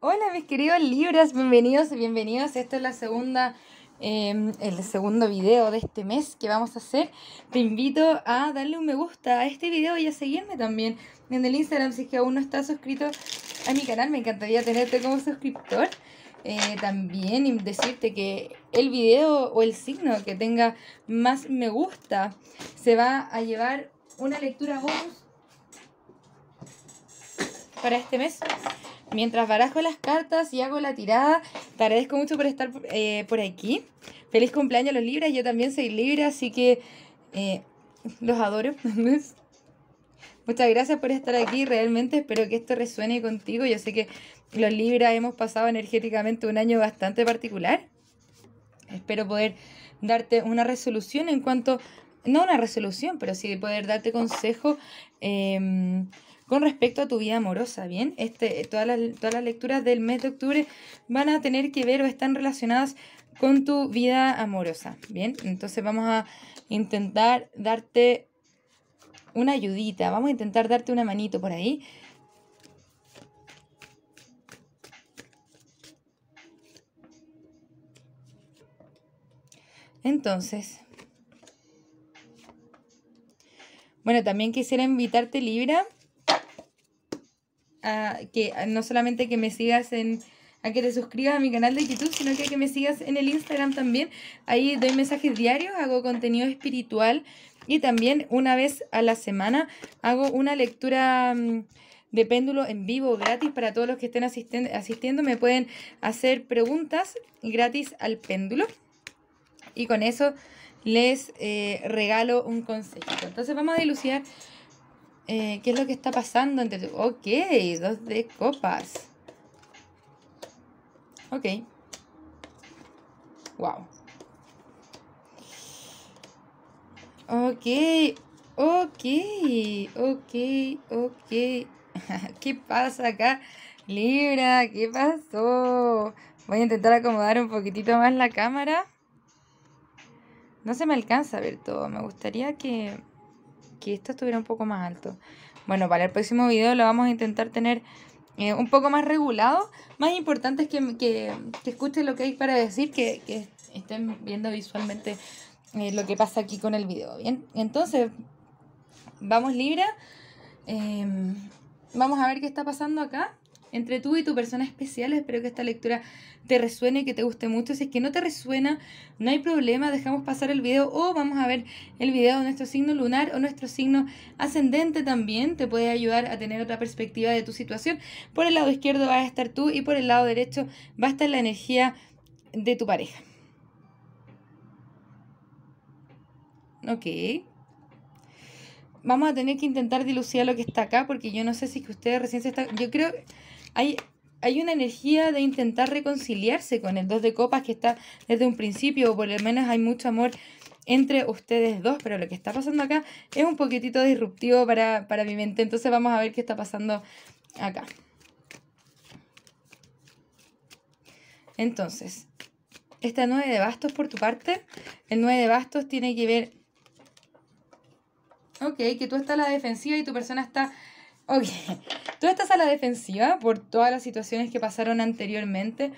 Hola mis queridos Libras, bienvenidos, bienvenidos. Esta es la segunda, em, el segundo video de este mes que vamos a hacer. Te invito a darle un me gusta a este video y a seguirme también en el Instagram si es que aún no estás suscrito a mi canal. Me encantaría tenerte como suscriptor. Eh, también y decirte que el video o el signo que tenga más me gusta se va a llevar una lectura bonus para este mes Mientras barajo las cartas y hago la tirada, te agradezco mucho por estar eh, por aquí. Feliz cumpleaños a los Libras, yo también soy Libra, así que eh, los adoro. Muchas gracias por estar aquí, realmente espero que esto resuene contigo. Yo sé que los Libras hemos pasado energéticamente un año bastante particular. Espero poder darte una resolución en cuanto, no una resolución, pero sí poder darte consejo. Em, con respecto a tu vida amorosa, ¿bien? Este, todas, las, todas las lecturas del mes de octubre van a tener que ver o están relacionadas con tu vida amorosa, ¿bien? Entonces vamos a intentar darte una ayudita, vamos a intentar darte una manito por ahí. Entonces, bueno, también quisiera invitarte Libra a que no solamente que me sigas en a que te suscribas a mi canal de YouTube, sino que, que me sigas en el Instagram también. Ahí doy mensajes diarios, hago contenido espiritual y también una vez a la semana hago una lectura mm, de péndulo en vivo gratis para todos los que estén asistiendo. Me pueden hacer preguntas gratis al péndulo y con eso les eh, regalo un consejo Entonces vamos a dilucidar eh, ¿Qué es lo que está pasando? Entre... Ok, dos de copas. Ok. Wow. Ok, ok, ok, ok. ¿Qué pasa acá? Libra, ¿qué pasó? Voy a intentar acomodar un poquitito más la cámara. No se me alcanza a ver todo. Me gustaría que que esto estuviera un poco más alto. Bueno, para el próximo video lo vamos a intentar tener eh, un poco más regulado. Más importante es que, que, escuchen lo que hay para decir, que, estén viendo visualmente eh, lo que pasa aquí con el video. Bien, entonces, vamos Libra. Em, vamos a ver qué está pasando acá entre tú y tu persona especial. Espero que esta lectura te resuene, que te guste mucho. Si es que no te resuena, no hay problema, dejamos pasar el video o vamos a ver el video de nuestro signo lunar o nuestro signo ascendente también. Te puede ayudar a tener otra perspectiva de tu situación. Por el lado izquierdo va a estar tú y por el lado derecho va a estar la energía de tu pareja. Ok vamos a tener que intentar dilucidar lo que está acá, porque yo no sé si que ustedes recién se están... Yo creo, hay, hay una energía de intentar reconciliarse con el 2 de copas que está desde un principio, o por lo menos hay mucho amor entre ustedes dos, pero lo que está pasando acá es un poquitito disruptivo para, para mi mente, entonces vamos a ver qué está pasando acá. Entonces, esta 9 de bastos por tu parte, el 9 de bastos tiene que ver Ok, que tú estás a la defensiva y tu persona está... Ok, tú estás a la defensiva por todas las situaciones que pasaron anteriormente.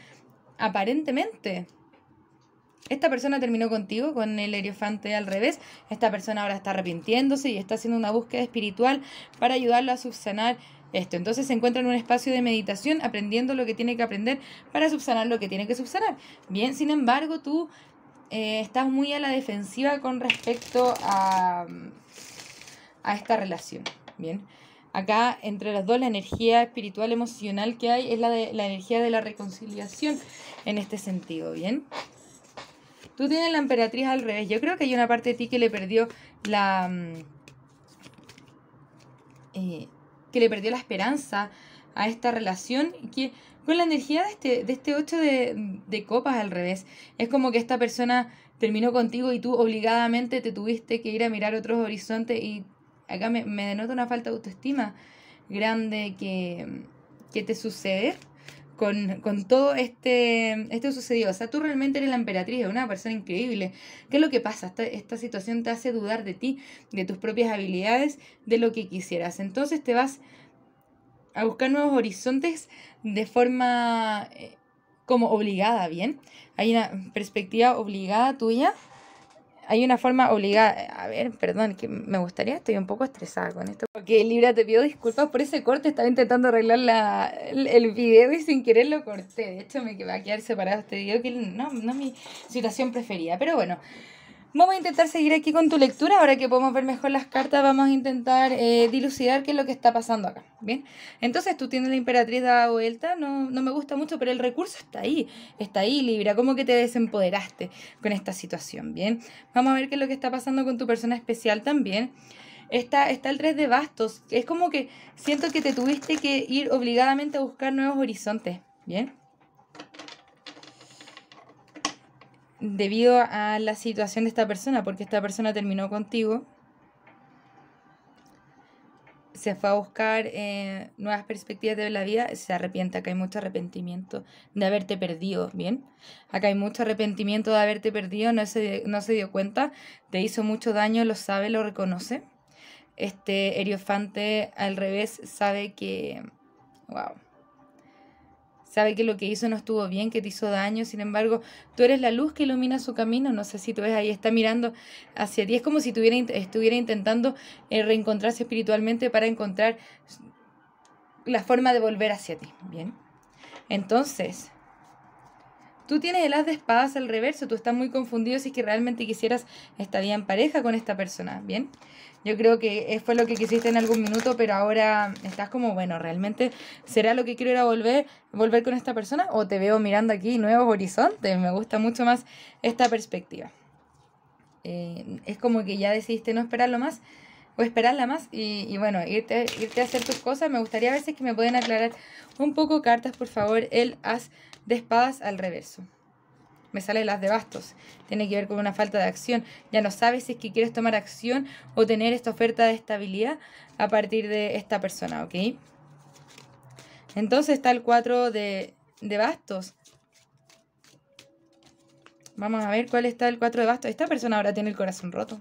Aparentemente, esta persona terminó contigo con el elefante al revés. Esta persona ahora está arrepintiéndose y está haciendo una búsqueda espiritual para ayudarlo a subsanar esto. Entonces se encuentra en un espacio de meditación aprendiendo lo que tiene que aprender para subsanar lo que tiene que subsanar. Bien, sin embargo, tú eh, estás muy a la defensiva con respecto a a esta relación. Bien. Acá, entre las dos, la energía espiritual emocional que hay es la, de, la energía de la reconciliación en este sentido, ¿bien? Tú tienes la emperatriz al revés. Yo creo que hay una parte de ti que le perdió la... Mm, eh, que le perdió la esperanza a esta relación que con la energía de este, de este 8 de, de copas al revés. Es como que esta persona terminó contigo y tú obligadamente te tuviste que ir a mirar otros horizontes y acá me, denota una falta de autoestima grande que, te sucede con, con, todo este, este sucedido. O sea, tú realmente eres la emperatriz, una persona increíble. ¿Qué es lo que pasa? Esta, situación te hace dudar de ti, de tus propias habilidades, de lo que quisieras. Entonces te vas a buscar nuevos horizontes de forma eh, como obligada, ¿bien? Hay una perspectiva obligada tuya hay una forma obligada. Eh, a ver, perdón, que me gustaría, estoy un poco estresada con esto. Porque Libra, te pido disculpas por ese corte, estaba intentando arreglar la, el, video y sin querer lo corté. De hecho, me va a quedar separado este video, que no, no es mi situación preferida. Pero bueno. Vamos a intentar seguir aquí con tu lectura. Ahora que podemos ver mejor las cartas, vamos a intentar eh, dilucidar qué es lo que está pasando acá. Bien, entonces tú tienes la emperatriz dada vuelta. No, no me gusta mucho, pero el recurso está ahí. Está ahí, Libra. ¿Cómo que te desempoderaste con esta situación? Bien, vamos a ver qué es lo que está pasando con tu persona especial también. Está, está el 3 de bastos. Es como que siento que te tuviste que ir obligadamente a buscar nuevos horizontes. Bien. debido a la situación de esta persona, porque esta persona terminó contigo, se fue a buscar eh, nuevas perspectivas de la vida, se arrepiente, acá hay mucho arrepentimiento de haberte perdido, ¿bien? Acá hay mucho arrepentimiento de haberte perdido, no se, no se dio cuenta, te hizo mucho daño, lo sabe, lo reconoce. Este Eriofante al revés sabe que... ¡Wow! sabe que lo que hizo no estuvo bien, que te hizo daño, sin embargo, tú eres la luz que ilumina su camino, no sé si tú ves ahí, está mirando hacia ti, es como si estuviera intentando eh, reencontrarse espiritualmente para encontrar la forma de volver hacia ti, ¿bien? Entonces, Tú tienes el haz de espadas al reverso, tú estás muy confundido si es que realmente quisieras estar en pareja con esta persona, ¿bien? Yo creo que eh, fue lo que quisiste en algún minuto, pero ahora estás como, bueno, ¿realmente será lo que quiero era volver, volver con esta persona? ¿O te veo mirando aquí nuevos horizontes? Me gusta mucho más esta perspectiva. Eh, es como que ya decidiste no esperarlo más o esperarla más y, bueno, irte, irte a hacer tus cosas. Me gustaría a veces que me pueden aclarar un poco cartas, por favor, el as de espadas al reverso. Me sale las de bastos. Tiene que ver con una falta de acción. Ya no sabes si es que quieres tomar acción o tener esta oferta de estabilidad a partir de esta persona, ¿ok? Entonces está el 4 de, bastos. Vamos a ver cuál está el 4 de bastos. Esta persona ahora tiene el corazón roto.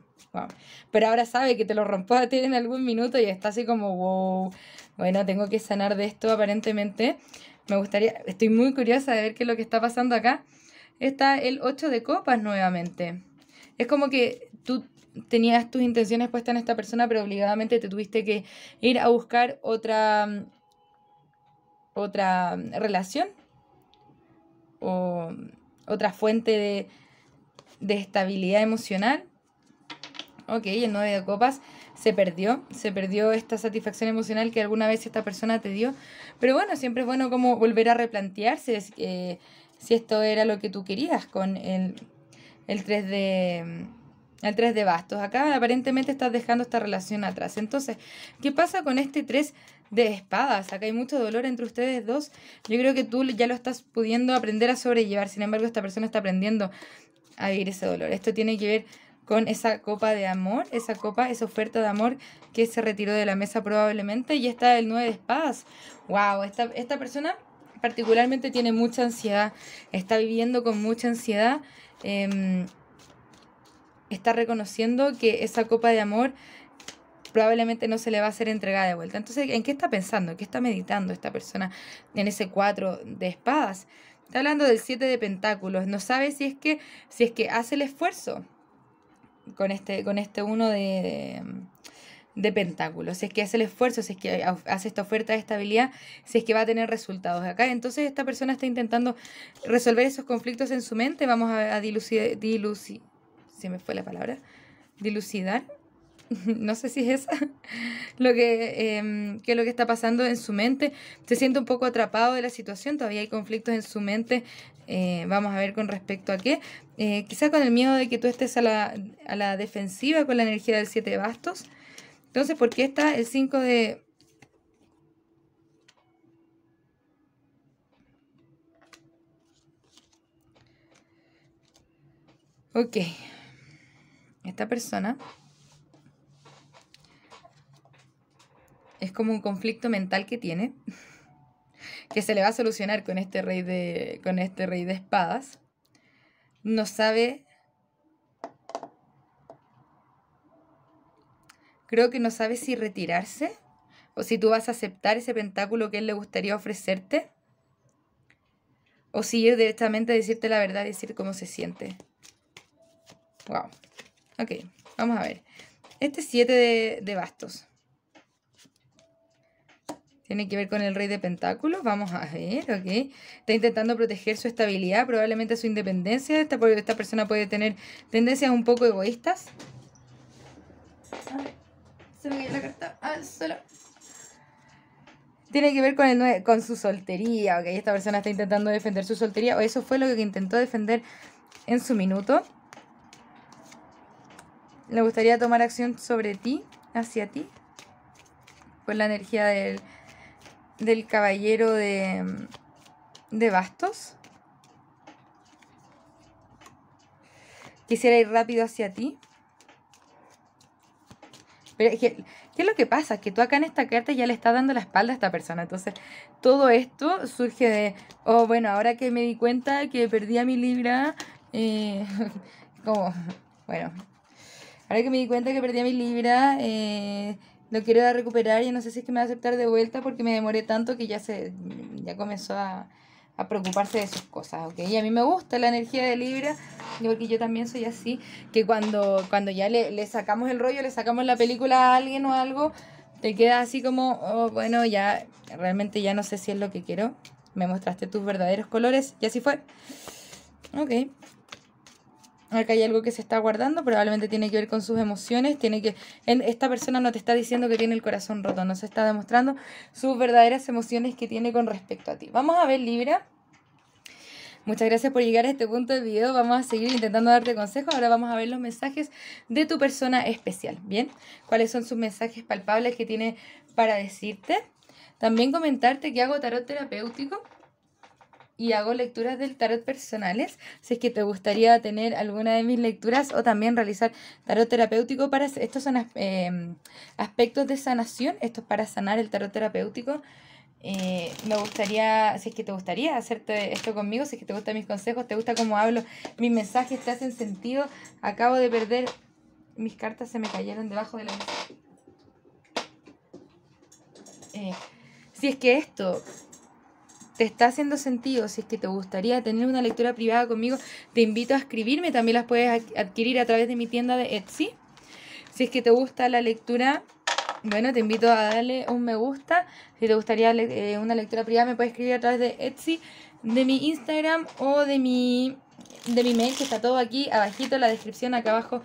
Pero ahora sabe que te lo rompó a ti en algún minuto y está así como, wow, bueno, tengo que sanar de esto aparentemente. Me gustaría, estoy muy curiosa de ver qué es lo que está pasando acá. Está el 8 de copas nuevamente. Es como que tú tenías tus intenciones puestas en esta persona, pero obligadamente te tuviste que ir a buscar otra, otra relación o otra fuente de, de estabilidad emocional. Ok, el 9 de copas se perdió, se perdió esta satisfacción emocional que alguna vez esta persona te dio. Pero bueno, siempre es bueno como volver a replantearse eh, si esto era lo que tú querías con el, el 3 de... Mm, el 3 de bastos. Acá aparentemente estás dejando esta relación atrás. Entonces, ¿qué pasa con este 3 de espadas. Acá hay mucho dolor entre ustedes dos. Yo creo que tú ya lo estás pudiendo aprender a sobrellevar. Sin embargo, esta persona está aprendiendo a vivir ese dolor. Esto tiene que ver con esa copa de amor, esa copa, esa oferta de amor que se retiró de la mesa probablemente y está el 9 de espadas. ¡Wow! Esta, esta persona particularmente tiene mucha ansiedad, está viviendo con mucha ansiedad, em, está reconociendo que esa copa de amor probablemente no se le va a ser entregada de vuelta. Entonces, ¿en qué está pensando? qué está meditando esta persona en ese 4 de espadas? Está hablando del 7 de pentáculos, no sabe si es que si es que hace el esfuerzo, con este, con este uno de, de, pentáculos. Si es que hace el esfuerzo, si es que hace esta oferta de estabilidad, si es que va a tener resultados acá. Entonces esta persona está intentando resolver esos conflictos en su mente. Vamos a, dilucidar, se me fue la palabra, dilucidar no sé si es esa, lo que, em, lo que está pasando en su mente. Se siente un poco atrapado de la situación, todavía hay conflictos en su mente. Eh, vamos a ver con respecto a qué. Eh, quizá con el miedo de que tú estés a la, defensiva con la energía del Siete bastos. Entonces, ¿por qué está el 5 de, Ok. Esta persona Es como un conflicto mental que tiene, que se le va a solucionar con este rey de, con este rey de espadas. No sabe... Creo que no sabe si retirarse o si tú vas a aceptar ese pentáculo que él le gustaría ofrecerte o si ir directamente a decirte la verdad y decir cómo se siente. Wow. Ok, vamos a ver. Este 7 de bastos. Tiene que ver con el rey de pentáculos. Vamos a ver, ok. Está intentando proteger su estabilidad, probablemente su independencia. Esta, persona puede tener tendencias un poco egoístas. se la carta Tiene que ver con, el, con su soltería, ok. Esta persona está intentando defender su soltería. O eso fue lo que intentó defender en su minuto. Le gustaría tomar acción sobre ti, hacia ti. Por la energía del del caballero de, de bastos. Quisiera ir rápido hacia ti. Pero es ¿qué es lo que pasa? Que tú acá en esta carta ya le estás dando la espalda a esta persona. Entonces, todo esto surge de, oh, bueno, ahora que me di cuenta que perdí a mi libra, eh, como, bueno, ahora que me di cuenta que perdí a mi libra, eh, lo quiero recuperar y no sé si es que me va a aceptar de vuelta porque me demoré tanto que ya se ya comenzó a, preocuparse de sus cosas, ¿ok? Y a mí me gusta la energía de Libra, porque yo también soy así, que cuando, cuando ya le, sacamos el rollo, le sacamos la película a alguien o algo, te queda así como, oh, bueno, ya realmente ya no sé si es lo que quiero, me mostraste tus verdaderos colores, y así fue. Ok, acá hay algo que se está guardando, probablemente tiene que ver con sus emociones, tiene que en, esta persona no te está diciendo que tiene el corazón roto, no se está demostrando sus verdaderas emociones que tiene con respecto a ti. Vamos a ver Libra. Muchas gracias por llegar a este punto del video. Vamos a seguir intentando darte consejos. Ahora vamos a ver los mensajes de tu persona especial. Bien, cuáles son sus mensajes palpables que tiene para decirte. También comentarte que hago tarot terapéutico y hago lecturas del tarot personales. Si es que te gustaría tener alguna de mis lecturas o también realizar tarot terapéutico para estos son em, aspectos de sanación, esto es para sanar el tarot terapéutico. Eh, me gustaría, si es que te gustaría hacerte esto conmigo, si es que te gustan mis consejos, te gusta cómo hablo, mis mensajes te hacen sentido. Acabo de perder mis cartas, se me cayeron debajo de la mesa. Eh, si es que esto te está haciendo sentido, si es que te gustaría tener una lectura privada conmigo, te invito a escribirme. También las puedes adquirir a través de mi tienda de Etsy. Si es que te gusta la lectura, bueno, te invito a darle un me gusta. Si te gustaría eh, una lectura privada, me puedes escribir a través de Etsy, de mi Instagram o de mi de mi mail que está todo aquí abajito en la descripción acá abajo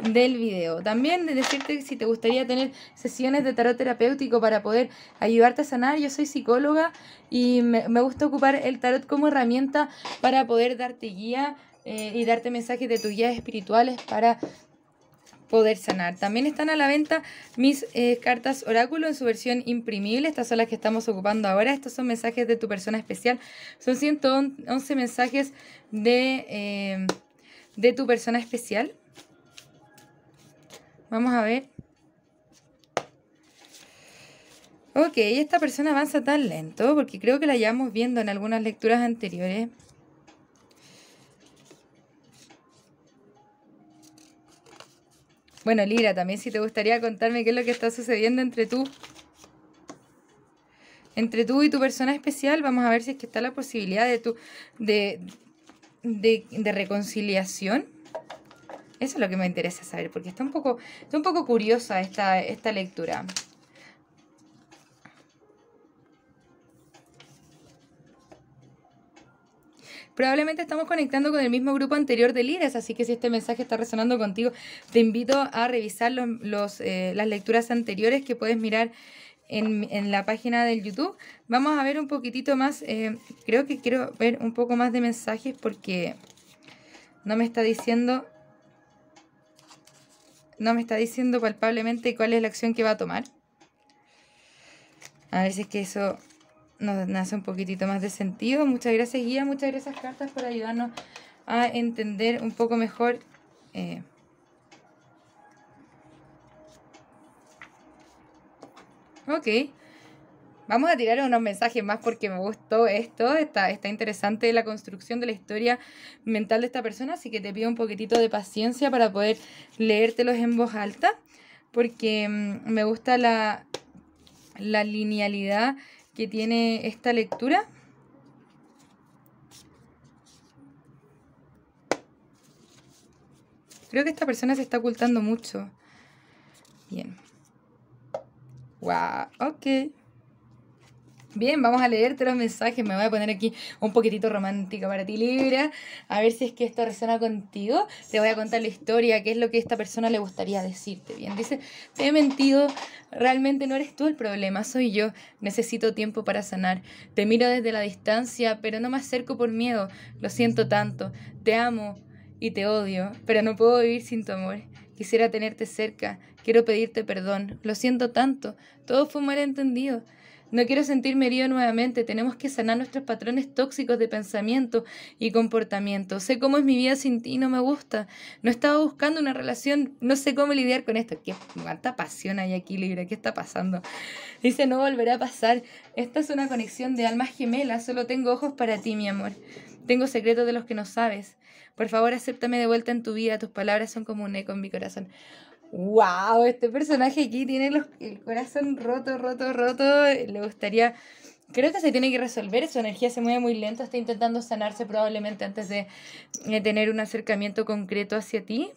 del video. También decirte si te gustaría tener sesiones de tarot terapéutico para poder ayudarte a sanar, yo soy psicóloga y me, gusta ocupar el tarot como herramienta para poder darte guía eh, y darte mensajes de tus guías espirituales para poder sanar. También están a la venta mis eh, cartas oráculo en su versión imprimible. Estas son las que estamos ocupando ahora. Estos son mensajes de tu persona especial. Son 111 mensajes de, eh, de tu persona especial. Vamos a ver. Ok, esta persona avanza tan lento porque creo que la llevamos viendo en algunas lecturas anteriores. Bueno, Lira, también si te gustaría contarme qué es lo que está sucediendo entre tú. Entre tú y tu persona especial, vamos a ver si es que está la posibilidad de tu. de, de, reconciliación. Eso es lo que me interesa saber, porque está un poco, está un poco curiosa esta, esta lectura. Probablemente estamos conectando con el mismo grupo anterior de líderes, así que si este mensaje está resonando contigo, te invito a revisar eh, las lecturas anteriores que puedes mirar en, la página del YouTube. Vamos a ver un poquitito más, eh, creo que quiero ver un poco más de mensajes porque no me está diciendo, no me está diciendo palpablemente cuál es la acción que va a tomar. A ver si es que eso nos hace un poquitito más de sentido. Muchas gracias, guía. Muchas gracias, cartas, por ayudarnos a entender un poco mejor. Eh, ok. Vamos a tirar unos mensajes más porque me gustó esto. Está, está interesante la construcción de la historia mental de esta persona. Así que te pido un poquitito de paciencia para poder leértelos en voz alta. Porque mm, me gusta la, la linealidad que tiene esta lectura. Creo que esta persona se está ocultando mucho. Bien. Wow, ok. Bien, vamos a leerte los mensajes. Me voy a poner aquí un poquitito romántico para ti, Libra. A ver si es que esto resuena contigo. Te voy a contar la historia, qué es lo que esta persona le gustaría decirte. Bien, dice, te he mentido. Realmente no eres tú el problema, soy yo. Necesito tiempo para sanar. Te miro desde la distancia, pero no me acerco por miedo. Lo siento tanto. Te amo y te odio, pero no puedo vivir sin tu amor. Quisiera tenerte cerca. Quiero pedirte perdón. Lo siento tanto. Todo fue un entendido. No quiero sentirme herido nuevamente. Tenemos que sanar nuestros patrones tóxicos de pensamiento y comportamiento. Sé cómo es mi vida sin ti, no me gusta. No estaba buscando una relación, no sé cómo lidiar con esto. ¿Qué, ¿Cuánta pasión hay aquí, Libra? ¿Qué está pasando? Dice, no volverá a pasar. Esta es una conexión de almas gemelas. Solo tengo ojos para ti, mi amor. Tengo secretos de los que no sabes. Por favor, acéptame de vuelta en tu vida. Tus palabras son como un eco en mi corazón wow, este personaje aquí tiene el corazón roto, roto, roto. Le gustaría. Creo que se tiene que resolver, su energía se mueve muy lento, está intentando sanarse probablemente antes de, tener un acercamiento concreto hacia ti.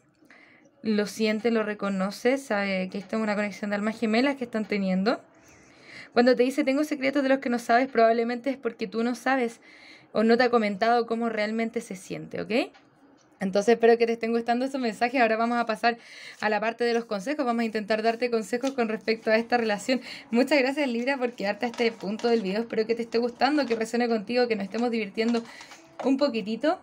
Lo siente, lo reconoce, sabe que está es una conexión de almas gemelas que están teniendo. Cuando te dice tengo secretos de los que no sabes, probablemente es porque tú no sabes o no te ha comentado cómo realmente se siente, ¿ok? Entonces espero que te estén gustando esos mensajes. Ahora vamos a pasar a la parte de los consejos. Vamos a intentar darte consejos con respecto a esta relación. Muchas gracias Libra por quedarte a este punto del video. Espero que te esté gustando, que resuene contigo, que nos estemos divirtiendo un poquitito.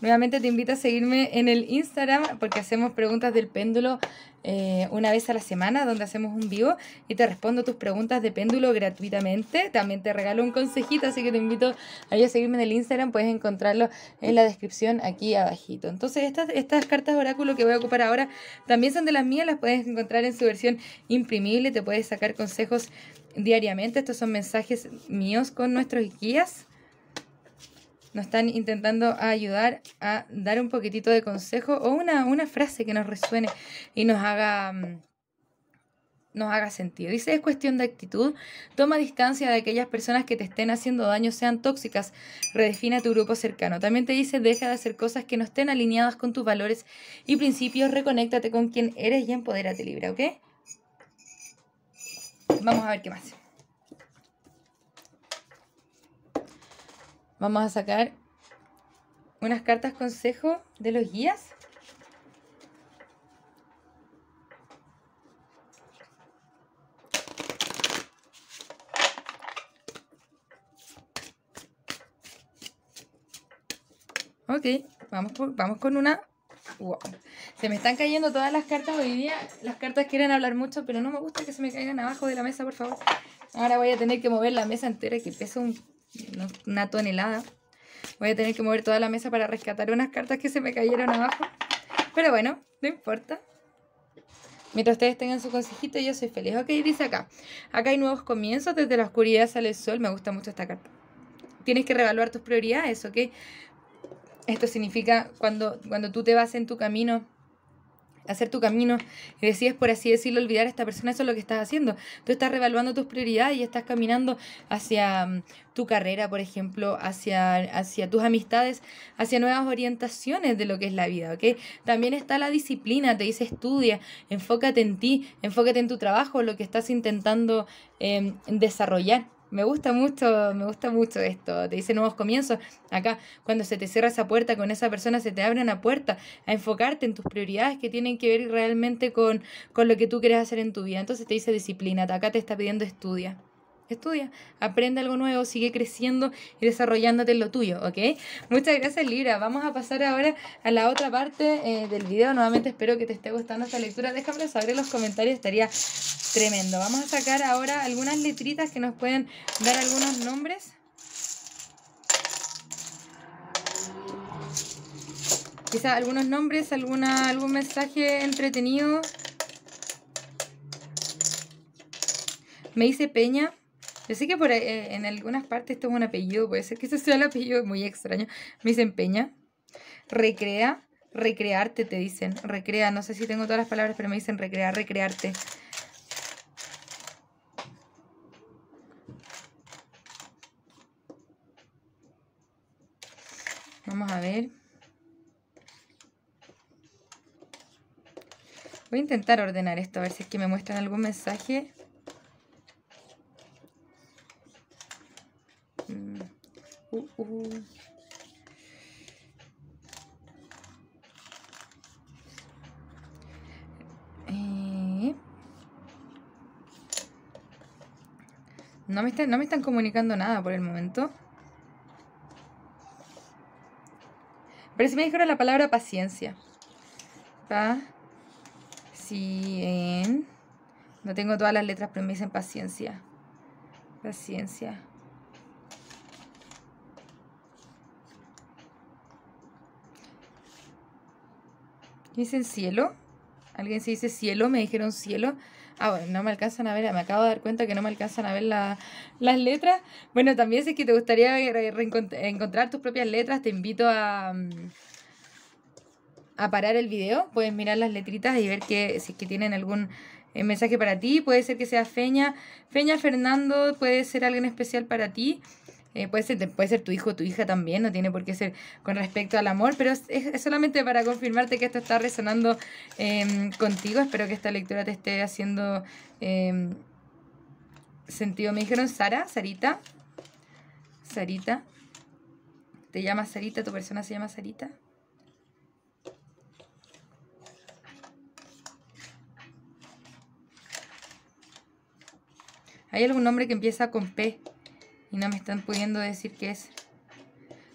Nuevamente te invito a seguirme en el Instagram porque hacemos preguntas del péndulo eh, una vez a la semana donde hacemos un vivo y te respondo tus preguntas de péndulo gratuitamente. También te regalo un consejito, así que te invito a, ir a seguirme en el Instagram, puedes encontrarlo en la descripción aquí abajito. Entonces estas, estas cartas de oráculo que voy a ocupar ahora también son de las mías, las puedes encontrar en su versión imprimible, te puedes sacar consejos diariamente. Estos son mensajes míos con nuestros guías nos están intentando ayudar a dar un poquitito de consejo o una, una frase que nos resuene y nos haga mm, nos haga sentido. Dice, es cuestión de actitud. Toma distancia de aquellas personas que te estén haciendo daño, sean tóxicas. Redefina tu grupo cercano. También te dice, deja de hacer cosas que no estén alineadas con tus valores y principios. Reconéctate con quien eres y empodérate libre, ¿ok? Vamos a ver qué más. Vamos a sacar unas cartas consejo de los guías. Ok, vamos, con una... Se me están cayendo todas las cartas hoy día. Las cartas quieren hablar mucho, pero no me gusta que se me caigan abajo de la mesa, por favor. Ahora voy a tener que mover la mesa entera que pesa un una tonelada. Voy a tener que mover toda la mesa para rescatar unas cartas que se me cayeron abajo. Pero bueno, no importa. Mientras ustedes tengan su consejito, yo soy feliz. Ok, dice acá. Acá hay nuevos comienzos. Desde la oscuridad sale el sol. Me gusta mucho esta carta. Tienes que revaluar tus prioridades, ¿ok? Esto significa cuando, cuando tú te vas en tu camino hacer tu camino y decides, por así decirlo, olvidar a esta persona, eso es lo que estás haciendo. Tú estás revaluando tus prioridades y estás caminando hacia mm, tu carrera, por ejemplo, hacia, tus amistades, hacia nuevas orientaciones de lo que es la vida, ¿ok? También está la disciplina, te dice estudia, enfócate en ti, enfócate en tu trabajo, lo que estás intentando em, desarrollar me gusta mucho, me gusta mucho esto. Te dice nuevos comienzos. Acá, cuando se te cierra esa puerta con esa persona, se te abre una puerta a enfocarte en tus prioridades que tienen que ver realmente con, con lo que tú quieres hacer en tu vida. Entonces te dice disciplina. Acá te está pidiendo estudia estudia, aprende algo nuevo, sigue creciendo y desarrollándote en lo tuyo, ¿ok? Muchas gracias Libra, vamos a pasar ahora a la otra parte eh, del video, nuevamente espero que te esté gustando esta lectura, déjame saber en los comentarios, estaría tremendo. Vamos a sacar ahora algunas letritas que nos pueden dar algunos nombres. Quizá algunos nombres, alguna, algún mensaje entretenido. Me dice Peña. Yo sé que por eh, en algunas partes esto un apellido, puede ser que ese sea el apellido muy extraño. Me dicen Peña. Recrea, recrearte, te dicen. Recrea, no sé si tengo todas las palabras, pero me dicen recrear, recrearte. Vamos a ver. Voy a intentar ordenar esto, a ver si es que me muestran algún mensaje. Eh, no me, están, comunicando nada por el momento. Pero si me dijeron la palabra paciencia. No tengo todas las letras, pero me dicen paciencia. Paciencia. ¿Dicen cielo? Alguien se dice cielo, me dijeron cielo. Ah, bueno, no me alcanzan a ver, me acabo de dar cuenta que no me alcanzan a ver las letras. Bueno, también si es que te gustaría encontrar tus propias letras, te invito a, mm, a parar el video. Puedes mirar las letritas y ver que, si es que tienen algún eh, mensaje para ti. Puede ser que sea Feña. Feña Fernando, puede ser alguien especial para ti. Eh, puede, ser, tu hijo o tu hija también, no tiene por qué ser con respecto al amor, pero es, solamente para confirmarte que esto está resonando em, contigo. Espero que esta lectura te esté haciendo em, sentido. Me dijeron Sara, Sarita, Sarita. ¿Te llamas Sarita? ¿Tu persona se llama Sarita? ¿Hay algún nombre que empieza con P? Y no me están pudiendo decir qué es.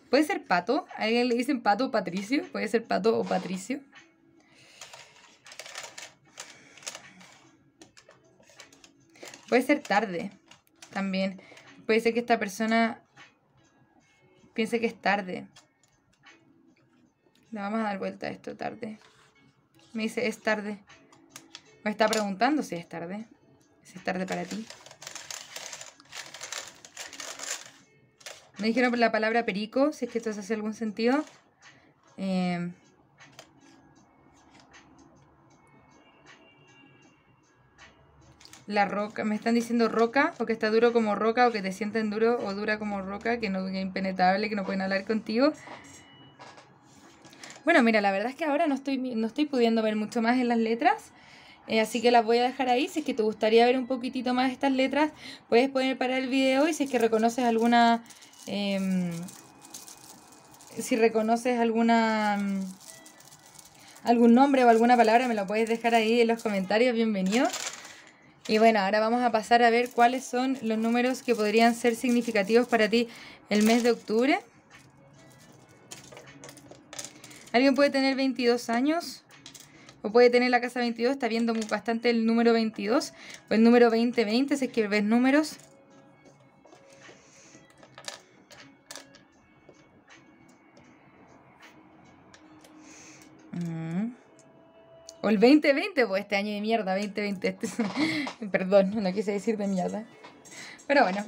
¿Puede ser pato? alguien le dicen pato o patricio? ¿Puede ser pato o patricio? Puede ser tarde también. Puede ser que esta persona piense que es tarde. Le vamos a dar vuelta a esto tarde. Me dice es tarde. Me está preguntando si es tarde. Si es tarde para ti. Me dijeron la palabra perico, si es que esto hace algún sentido. Em, la roca, me están diciendo roca, o que está duro como roca, o que te sienten duro o dura como roca, que no es impenetrable, que no pueden hablar contigo. Bueno, mira, la verdad es que ahora no estoy, no estoy pudiendo ver mucho más en las letras. Eh, así que las voy a dejar ahí. Si es que te gustaría ver un poquitito más estas letras, puedes poner para el video y si es que reconoces alguna Em, si reconoces alguna mm, algún nombre o alguna palabra, me lo puedes dejar ahí en los comentarios, bienvenido. Y bueno, ahora vamos a pasar a ver cuáles son los números que podrían ser significativos para ti el mes de octubre. Alguien puede tener 22 años o puede tener la casa 22, está viendo bastante el número 22 o el número 2020, si es que ves números. O el 2020, pues este año de mierda, 2020. Este perdón, no quise decir de mierda. Pero bueno,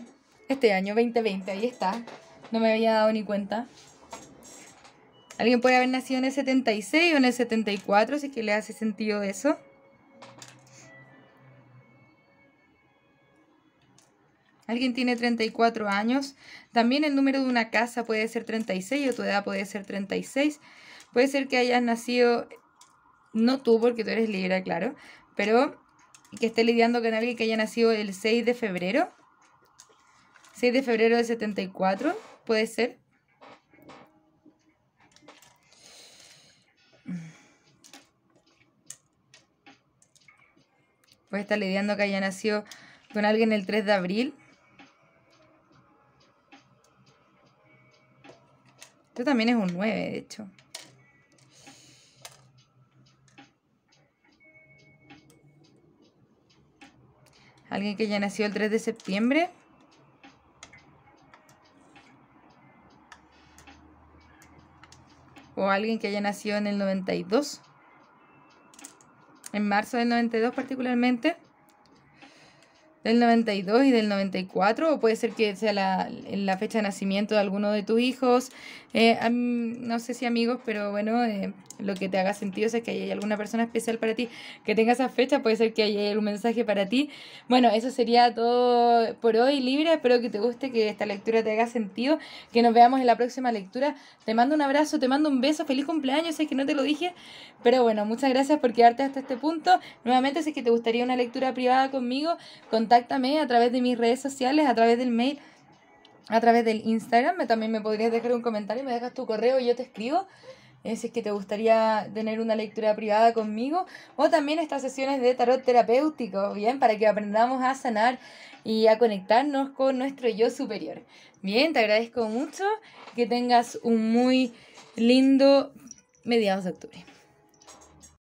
este año 2020, ahí está. No me había dado ni cuenta. Alguien puede haber nacido en el 76 o en el 74, si que le hace sentido eso. Alguien tiene 34 años. También el número de una casa puede ser 36 o tu edad puede ser 36. Puede ser que hayas nacido, no tú porque tú eres Libra, claro, pero que esté lidiando con alguien que haya nacido el 6 de febrero. 6 de febrero del 74, puede ser. Puede estar lidiando que haya nacido con alguien el 3 de abril. Esto también es un 9, de hecho. Alguien que haya nacido el 3 de septiembre. O alguien que haya nacido en el 92. En marzo del 92 particularmente del 92 y del 94, o puede ser que sea la, fecha de nacimiento de alguno de tus hijos, eh, no sé si amigos, pero bueno, eh, lo que te haga sentido es que hay alguna persona especial para ti que tenga esa fecha, puede ser que haya un mensaje para ti. Bueno, eso sería todo por hoy, libre espero que te guste, que esta lectura te haga sentido, que nos veamos en la próxima lectura. Te mando un abrazo, te mando un beso, feliz cumpleaños, si es que no te lo dije, pero bueno, muchas gracias por quedarte hasta este punto. Nuevamente, si es que te gustaría una lectura privada conmigo, contacta contáctame a través de mis redes sociales, a través del mail, a través del Instagram. También me podrías dejar un comentario, me dejas tu correo y yo te escribo. Eh, si es que te gustaría tener una lectura privada conmigo. O también estas sesiones de tarot terapéutico, bien, para que aprendamos a sanar y a conectarnos con nuestro yo superior. Bien, te agradezco mucho que tengas un muy lindo mediados de octubre.